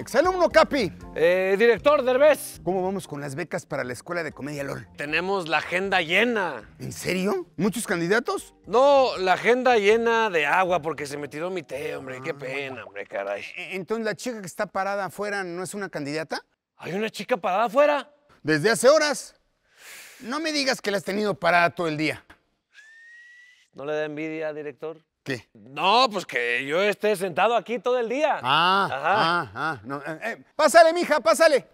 Exalumno Capi. Eh, director Derbez. ¿Cómo vamos con las becas para la Escuela de Comedia LOL? Tenemos la agenda llena. ¿En serio? ¿Muchos candidatos? No, la agenda llena de agua porque se me tiró mi té, hombre. Qué ah, pena, hombre, caray. E-, entonces, ¿la chica que está parada afuera no es una candidata? ¿Hay una chica parada afuera? Desde hace horas. No me digas que la has tenido parada todo el día. ¿No le da envidia, director? ¿Qué? No, pues que yo esté sentado aquí todo el día. Ah, Ajá. ah, ah. Eh, eh, pásale, mija, pásale.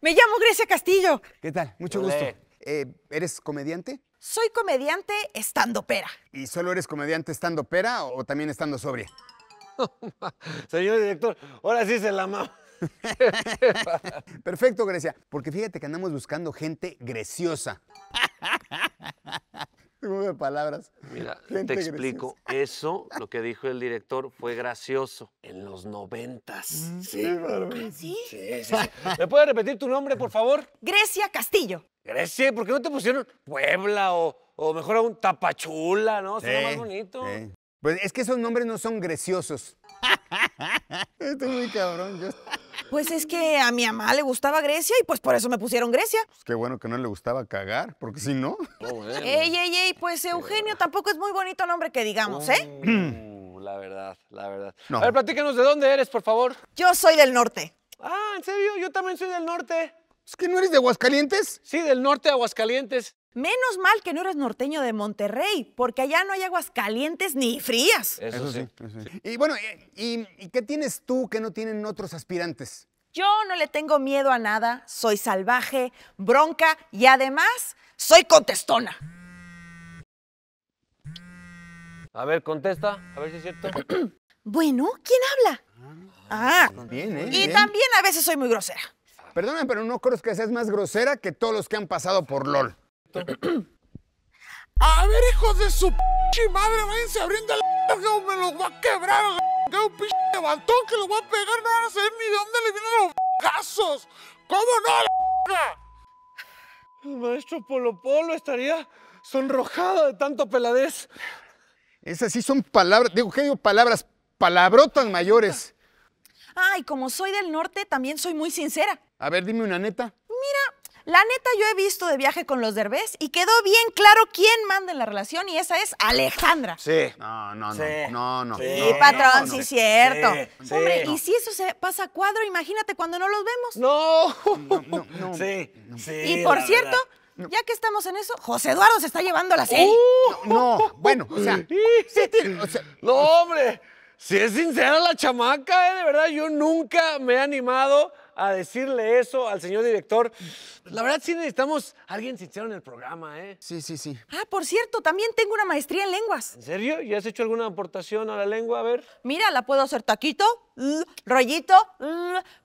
Me llamo Grecia Castillo. ¿Qué tal? Mucho gusto. Eh, ¿Eres comediante? Soy comediante estando pera. ¿Y solo eres comediante estando pera o también estando sobria? Señor director, ahora sí se la amo. Perfecto, Grecia. Porque fíjate que andamos buscando gente greciosa. de palabras. Mira, te explico. Eso, lo que dijo el director, fue gracioso. En los noventas. Mm, ah, sí, sí? ¿Me puedes repetir tu nombre, por favor? Grecia Castillo. Grecia, ¿por qué no te pusieron Puebla o, o mejor aún Tapachula, no? Será más bonito. Pues es que esos nombres no son greciosos. Esto muy cabrón. Yo... Pues es que a mi mamá le gustaba Grecia y pues por eso me pusieron Grecia. Pues qué bueno que no le gustaba cagar, porque si no... Oh, ey, ey, ey, pues Eugenio tampoco es muy bonito nombre que digamos, ¿eh? Uh, la verdad, la verdad. No. A ver, platícanos de dónde eres, por favor. Yo soy del norte. Ah, ¿en serio? Yo también soy del norte. ¿Es que no eres de Aguascalientes? Sí, del norte de Aguascalientes. Menos mal que no eres norteño de Monterrey, porque allá no hay aguas calientes ni frías. Eso, sí, Y bueno, eh, y, qué tienes tú que no tienen otros aspirantes? Yo no le tengo miedo a nada, soy salvaje, bronca y además soy contestona. A ver, contesta, a ver si es cierto. bueno, ¿quién habla? Ah, ah. Pues ¿eh? y también a veces soy muy grosera. Perdóname, pero no creo que seas más grosera que todos los que han pasado por LOL. A ver, hijos de su madre, váyanse abriendo la verga me los va a quebrar, que un pinche levantón que los va a pegar, no van a saber ni de dónde le vienen los ¿Cómo no, la maestro Polo Polo estaría sonrojado de tanto peladez. Esas sí son palabras, digo, ¿qué digo? Palabras, palabrotas mayores. Ay, como soy del norte, también soy muy sincera. A ver, dime una neta. La neta, yo he visto de viaje con los derbés y quedó bien claro quién manda en la relación y esa es Alejandra. Sí. No, no, no. No, no. Sí, patrón, sí, cierto. Hombre, y si eso se pasa a cuadro, imagínate cuando no los vemos. No. no, Sí, sí. Y por cierto, ya que estamos en eso, José Eduardo se está llevando la serie. Uh, no, bueno, o sea, o sea. No, hombre. Si es sincera la chamaca, eh, de verdad, yo nunca me he animado a decirle eso al señor director. La verdad sí necesitamos a alguien sincero en el programa, ¿eh? Sí, sí, sí. Ah, por cierto, también tengo una maestría en lenguas. ¿En serio? ¿Y has hecho alguna aportación a la lengua? A ver. Mira, la puedo hacer taquito, rollito,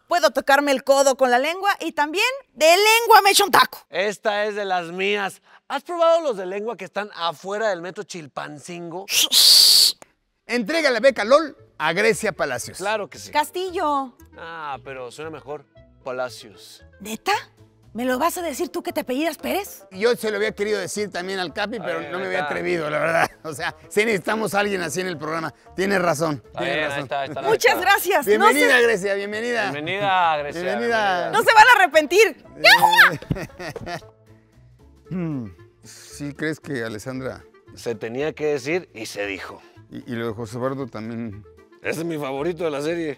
puedo tocarme el codo con la lengua y también de lengua me echo un taco. Esta es de las mías. ¿Has probado los de lengua que están afuera del metro Chilpancingo? Entrega la beca LOL a Grecia Palacios. Claro que sí. Castillo. Ah, pero suena mejor Palacios. ¿Neta? ¿Me lo vas a decir tú que te apellidas Pérez? Yo se lo había querido decir también al Capi, pero no me había atrevido, la verdad. O sea, sí necesitamos a alguien así en el programa. Tienes razón. Muchas gracias. Bienvenida, Grecia, bienvenida. Bienvenida, Grecia. Bienvenida. No se van a arrepentir. ¡Ya! Mm, ¿Sí crees que Alessandra...? Se tenía que decir y se dijo. Y, y lo de José Bardo también ese es mi favorito de la serie.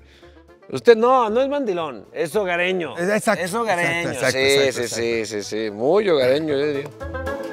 Usted no, no es mandilón, es hogareño. Exacto. Es hogareño. Exacto, sí, sí, sí, sí, sí, muy hogareño, yo diría.